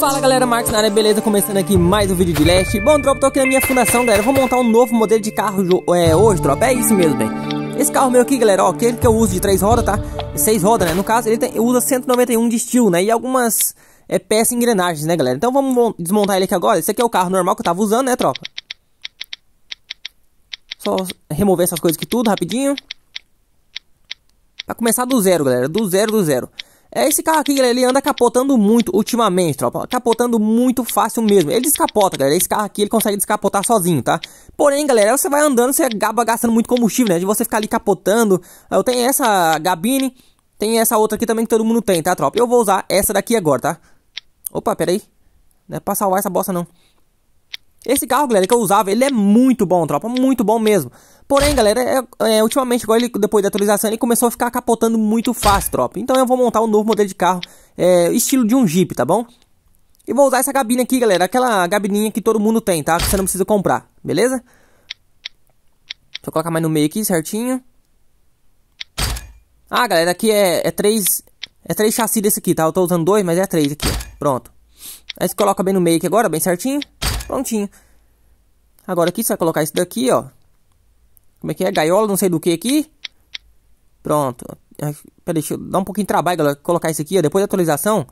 Fala galera, Marcos na área, beleza? Começando aqui mais um vídeo de leste. Bom, Drop, tô aqui na minha fundação, galera. Vou montar um novo modelo de carro é, hoje, Drop. É isso mesmo, bem. Esse carro meu aqui, galera, ó, aquele que eu uso de três rodas, tá? Seis rodas, né? No caso, ele tem, usa 191 de estilo, né? E algumas é, peças e engrenagens, né, galera? Então vamos desmontar ele aqui agora. Esse aqui é o carro normal que eu tava usando, né, tropa? Só remover essas coisas aqui tudo rapidinho. Pra começar do zero, galera. Do zero, do zero. É esse carro aqui, ele anda capotando muito ultimamente, tropa. Capotando muito fácil mesmo. Ele descapota, galera. Esse carro aqui, ele consegue descapotar sozinho, tá? Porém, galera, você vai andando, você acaba gastando muito combustível, né? De você ficar ali capotando. Eu tenho essa gabine, tem essa outra aqui também que todo mundo tem, tá, tropa? Eu vou usar essa daqui agora, tá? Opa, peraí. Não é pra salvar essa bosta, não. Esse carro, galera, que eu usava, ele é muito bom, tropa. Muito bom mesmo. Porém, galera, é, é, ultimamente, agora ele, depois da atualização, ele começou a ficar capotando muito fácil, tropa. Então eu vou montar um novo modelo de carro, é, estilo de um Jeep, tá bom? E vou usar essa gabina aqui, galera. Aquela gabininha que todo mundo tem, tá? Que você não precisa comprar, beleza? Deixa eu colocar mais no meio aqui, certinho. Ah, galera, aqui é, é três... É três chassis desse aqui, tá? Eu tô usando dois, mas é três aqui, ó. Pronto. Aí você coloca bem no meio aqui agora, bem certinho. Prontinho. Agora aqui você vai colocar isso daqui, ó. Como é que é? Gaiola, não sei do que aqui. Pronto. Peraí, deixa eu dar um pouquinho de trabalho, galera. Colocar isso aqui, ó. Depois da atualização.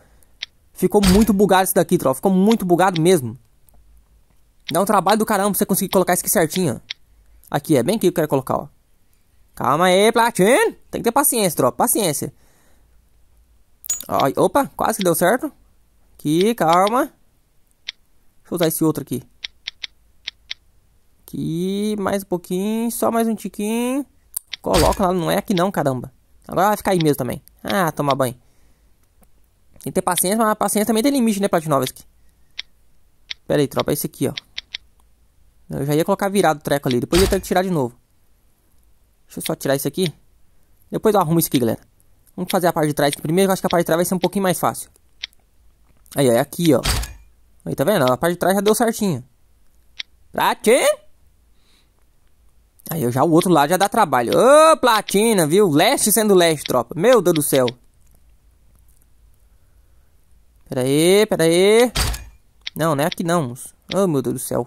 Ficou muito bugado isso daqui, troca. Ficou muito bugado mesmo. Dá um trabalho do caramba pra você conseguir colocar isso aqui certinho, ó. Aqui, é bem aqui que eu quero colocar, ó. Calma aí, Platin. Tem que ter paciência, troca. Paciência. Ó, opa, quase que deu certo. Aqui, calma. Deixa eu usar esse outro aqui. Aqui, mais um pouquinho, só mais um tiquinho. Coloca lá, não é aqui não, caramba. Agora vai ficar aí mesmo também. Ah, tomar banho. Tem que ter paciência, mas a paciência também tem limite, né, Platinovski? Pera aí, tropa, é esse aqui, ó. Eu já ia colocar virado o treco ali, depois eu tenho que tirar de novo. Deixa eu só tirar isso aqui. Depois eu arrumo isso aqui, galera. Vamos fazer a parte de trás primeiro, eu acho que a parte de trás vai ser um pouquinho mais fácil. Aí, ó, é aqui, ó. Aí, tá vendo? A parte de trás já deu certinho. Pratinho! Aí eu já o outro lado já dá trabalho. Ô, oh, platina, viu? Leste sendo leste, tropa. Meu Deus do céu. Pera aí, pera aí. Não, não é aqui não. Oh, meu Deus do céu.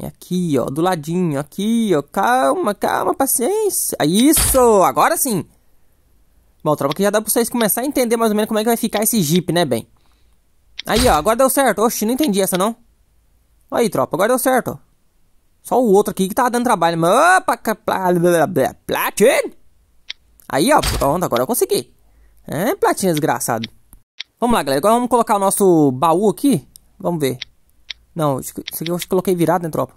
É aqui, ó. Do ladinho. Aqui, ó. Calma, calma, paciência. Isso! Agora sim. Bom, tropa, que já dá pra vocês começar a entender mais ou menos como é que vai ficar esse jeep, né, bem? Aí, ó. Agora deu certo. Oxi, não entendi essa, não. Aí, tropa. Agora deu certo, ó. Só o outro aqui que tava dando trabalho. Opa, Platin! Aí, ó, pronto, agora eu consegui. É, Platina desgraçado. Vamos lá, galera. Agora vamos colocar o nosso baú aqui. Vamos ver. Não, isso aqui eu acho que coloquei virado, né, tropa?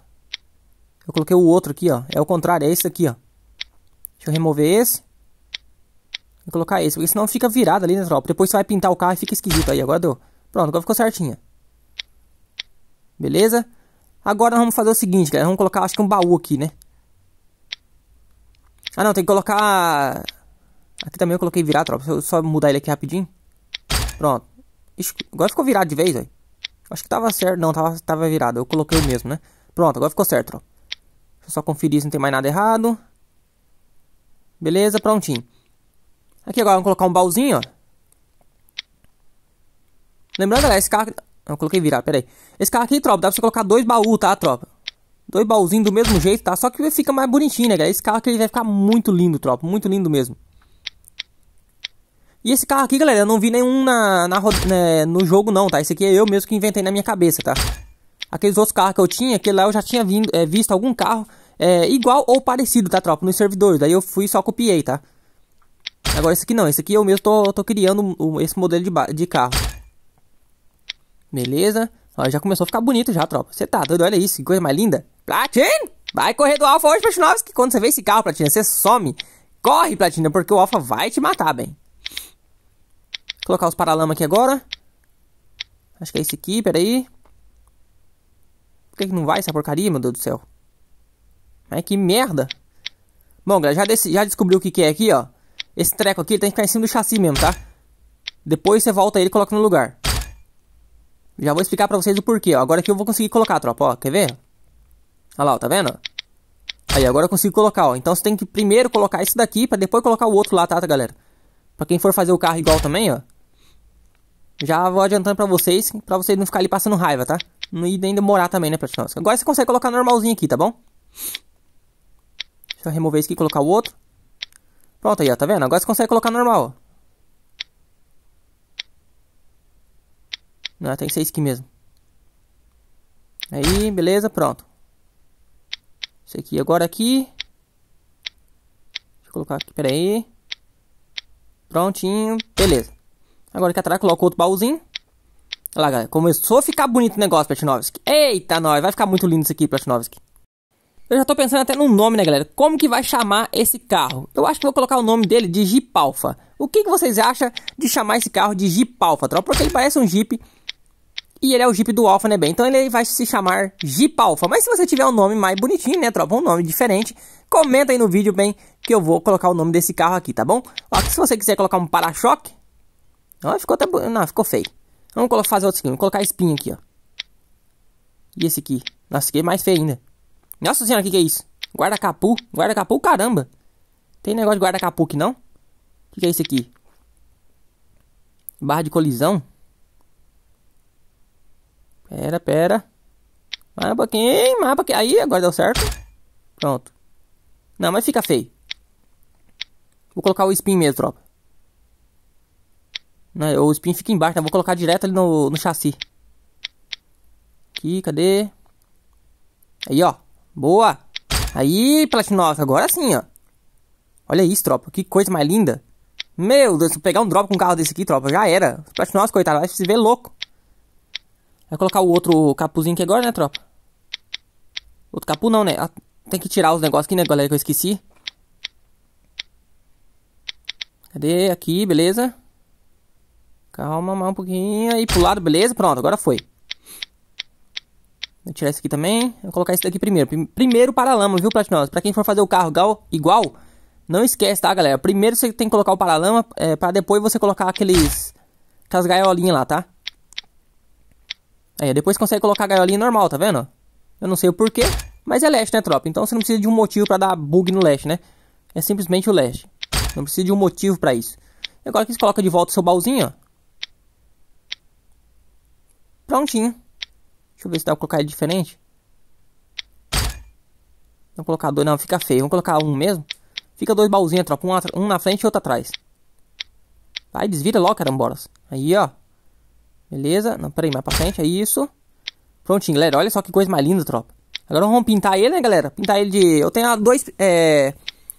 Eu coloquei o outro aqui, ó. É o contrário, é esse aqui, ó. Deixa eu remover esse. colocar esse, porque senão fica virado ali, né, tropa? Depois você vai pintar o carro e fica esquisito aí. Agora deu. Pronto, agora ficou certinho. Beleza? Agora vamos fazer o seguinte, galera. Vamos colocar, acho que um baú aqui, né? Ah, não. Tem que colocar... Aqui também eu coloquei virar, tropa. Eu só mudar ele aqui rapidinho. Pronto. Ixi, agora ficou virado de vez, velho. Acho que tava certo. Não, tava, tava virado. Eu coloquei o mesmo, né? Pronto, agora ficou certo, tropa. Deixa eu só conferir se não tem mais nada errado. Beleza, prontinho. Aqui agora vamos colocar um baúzinho, ó. Lembrando, galera, esse carro... Não, coloquei virar, peraí. Esse carro aqui, tropa, dá pra você colocar dois baús, tá, tropa? Dois baúzinhos do mesmo jeito, tá? Só que fica mais bonitinho, né, galera? Esse carro aqui vai ficar muito lindo, tropa. Muito lindo mesmo. E esse carro aqui, galera, eu não vi nenhum na, na, né, no jogo não, tá? Esse aqui é eu mesmo que inventei na minha cabeça, tá? Aqueles outros carros que eu tinha, que lá eu já tinha vindo, é, visto algum carro é, igual ou parecido, tá, tropa? Nos servidores. Daí eu fui e só copiei, tá? Agora esse aqui não, esse aqui eu mesmo tô, tô criando esse modelo de, de carro. Beleza? Ó, já começou a ficar bonito já, tropa. Você tá doido? Olha isso, que coisa mais linda. Platina! Vai correr do Alfa hoje, Platinovski. Quando você vê esse carro, Platina, você some. Corre, Platina, porque o Alfa vai te matar, bem. Vou colocar os paralamas aqui agora. Acho que é esse aqui, peraí. Por que, que não vai essa porcaria, meu Deus do céu? Mas que merda. Bom, galera, já, já descobriu o que, que é aqui, ó. Esse treco aqui tem que ficar em cima do chassi mesmo, tá? Depois você volta ele e coloca no lugar. Já vou explicar pra vocês o porquê, ó. Agora que eu vou conseguir colocar, tropa, ó. Quer ver? Olha lá, ó, tá vendo? Aí, agora eu consigo colocar, ó. Então você tem que primeiro colocar esse daqui pra depois colocar o outro lá, tá, tá galera? Pra quem for fazer o carro igual também, ó. Já vou adiantando pra vocês, pra vocês não ficarem ali passando raiva, tá? Não nem demorar também, né, Platinowski? Agora você consegue colocar normalzinho aqui, tá bom? Deixa eu remover isso aqui e colocar o outro. Pronto aí, ó, tá vendo? Agora você consegue colocar normal, ó. Não, tem que ser isso aqui mesmo. Aí, beleza, pronto. Isso aqui agora aqui. Deixa eu colocar aqui, peraí. Prontinho, beleza. Agora aqui atrás coloca outro baúzinho. Olha lá, galera, começou a ficar bonito o negócio, Platinovski. Eita, nós, vai ficar muito lindo isso aqui, Platinovski. Eu já tô pensando até no nome, né, galera? Como que vai chamar esse carro? Eu acho que vou colocar o nome dele de Jeep Alpha. O que, que vocês acham de chamar esse carro de Jeep Alpha, tropa? Porque ele parece um Jeep e ele é o Jeep do Alfa, né, bem? Então ele vai se chamar Jeep Alfa. Mas se você tiver um nome mais bonitinho, né, tropa? Um nome diferente, comenta aí no vídeo, bem, que eu vou colocar o nome desse carro aqui, tá bom? Ó, se você quiser colocar um para-choque... Ó, ficou até... Não, ficou feio. Vamos fazer outro aqui. Vamos colocar espinho aqui, ó. E esse aqui? Nossa, que é mais feio ainda. Nossa senhora, o que, que é isso? Guarda-capu? Guarda-capu? Caramba! Tem negócio de guarda-capu aqui, não? O que, que é isso aqui? Barra de colisão? Pera, pera. Mais um pouquinho, mais um pouquinho. Aí, agora deu certo. Pronto. Não, mas fica feio. Vou colocar o spin mesmo, tropa. Não, o spin fica embaixo, né? Vou colocar direto ali no, no chassi. Aqui, cadê? Aí, ó. Boa. Aí, Platinox, agora sim, ó. Olha isso, tropa. Que coisa mais linda. Meu Deus, se pegar um drop com um carro desse aqui, tropa, já era. Platinox, coitado, vai se ver louco. Vai colocar o outro capuzinho aqui agora, né, tropa? Outro capu não, né? Ah, tem que tirar os negócios aqui, né, galera, que eu esqueci. Cadê? Aqui, beleza. Calma, mais um pouquinho. Aí pro lado, beleza. Pronto, agora foi. Vou tirar esse aqui também. Vou colocar esse daqui primeiro. Primeiro paralama, viu, Platinosa? Pra quem for fazer o carro igual, igual, não esquece, tá, galera? Primeiro você tem que colocar o paralama, é, pra depois você colocar aqueles... Aquelas gaiolinhas lá, tá? Aí, é, depois consegue colocar a gaiolinha normal, tá vendo? Eu não sei o porquê, mas é leste, né, tropa? Então você não precisa de um motivo para dar bug no leste, né? É simplesmente o leste. Não precisa de um motivo para isso. E agora que você coloca de volta o seu baúzinho, ó. Prontinho. Deixa eu ver se dá pra colocar ele diferente. Não colocar dois, não, fica feio. Vamos colocar um mesmo. Fica dois baúzinhos, tropa. Um, um na frente e outro atrás. Vai, desvira logo, carambolas. Aí, ó. Beleza? Não, peraí, mais pra frente. É isso. Prontinho, galera. Olha só que coisa mais linda, tropa. Agora vamos pintar ele, né, galera? Pintar ele de... Eu tenho ah, dois... É...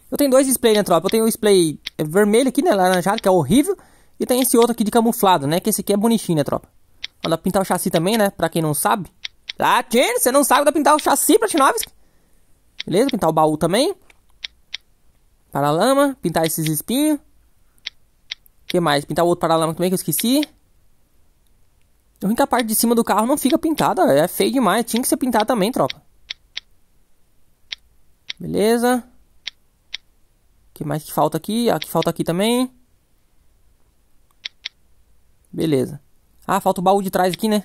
Eu tenho dois displays, né, tropa? Eu tenho o um display é, vermelho aqui, né? Laranjado, que é horrível. E tem esse outro aqui de camuflado, né? Que esse aqui é bonitinho, né, tropa? Olha, pintar o chassi também, né? Pra quem não sabe. Latino, ah, você não sabe da pintar o chassi, Pratinovski. Beleza? Pintar o baú também. Paralama. Pintar esses espinhos. O que mais? Pintar o outro paralama também que eu esqueci. A parte de cima do carro não fica pintada. É feio demais. Tinha que ser pintada também, tropa. Beleza. O que mais que falta aqui? A ah, que falta aqui também. Beleza. Ah, falta o baú de trás aqui, né?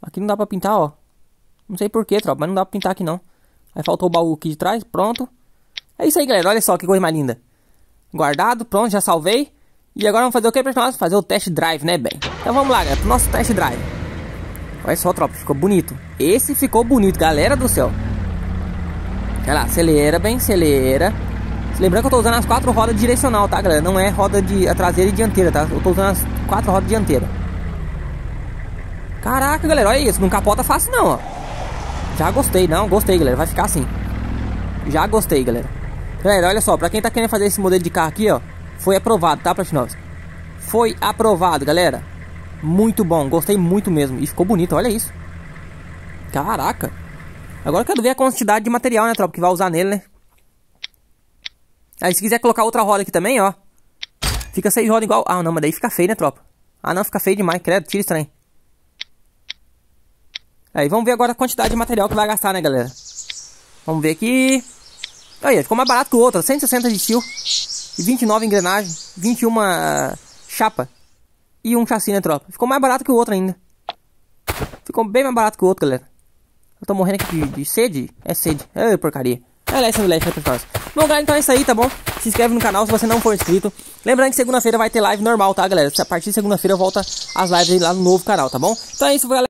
Aqui não dá pra pintar, ó. Não sei porquê, tropa, mas não dá pra pintar aqui, não. Aí faltou o baú aqui de trás, pronto. É isso aí, galera. Olha só que coisa mais linda. Guardado, pronto, já salvei. E agora vamos fazer o que, nós? Fazer o test drive, né, bem? Então vamos lá, galera, pro nosso test drive. Olha só, tropa, ficou bonito. Esse ficou bonito, galera do céu. Olha lá, acelera, bem, acelera. Lembrando que eu tô usando as quatro rodas direcional, tá, galera? Não é roda de a traseira e dianteira, tá? Eu tô usando as quatro rodas dianteira. Caraca, galera, olha isso. Não capota fácil, não, ó. Já gostei, não, gostei, galera. Vai ficar assim. Já gostei, galera. Galera, olha só. Pra quem tá querendo fazer esse modelo de carro aqui, ó. Foi aprovado, tá, Platinovski? Foi aprovado, galera. Muito bom, gostei muito mesmo. E ficou bonito, olha isso. Caraca. Agora eu quero ver a quantidade de material, né, tropa, que vai usar nele, né? Aí se quiser colocar outra roda aqui também, ó. Fica seis rodas igual. Ah, não, mas daí fica feio, né, tropa? Ah, não, fica feio demais, credo. Tira estranho. Aí, vamos ver agora a quantidade de material que vai gastar, né, galera? Vamos ver aqui. Aí, ficou mais barato que o outro. 160 de steel. 29 engrenagem, 21 ah, chapa e um chassi na tropa. Ficou mais barato que o outro ainda. Ficou bem mais barato que o outro, galera. Eu tô morrendo aqui de, de sede. É sede. É porcaria. É lá essa moleque, pessoal. Bom, galera, então é isso aí, tá bom? Se inscreve no canal se você não for inscrito. Lembrando que segunda-feira vai ter live normal, tá, galera? A partir de segunda-feira volta as lives lá no novo canal, tá bom? Então é isso, galera.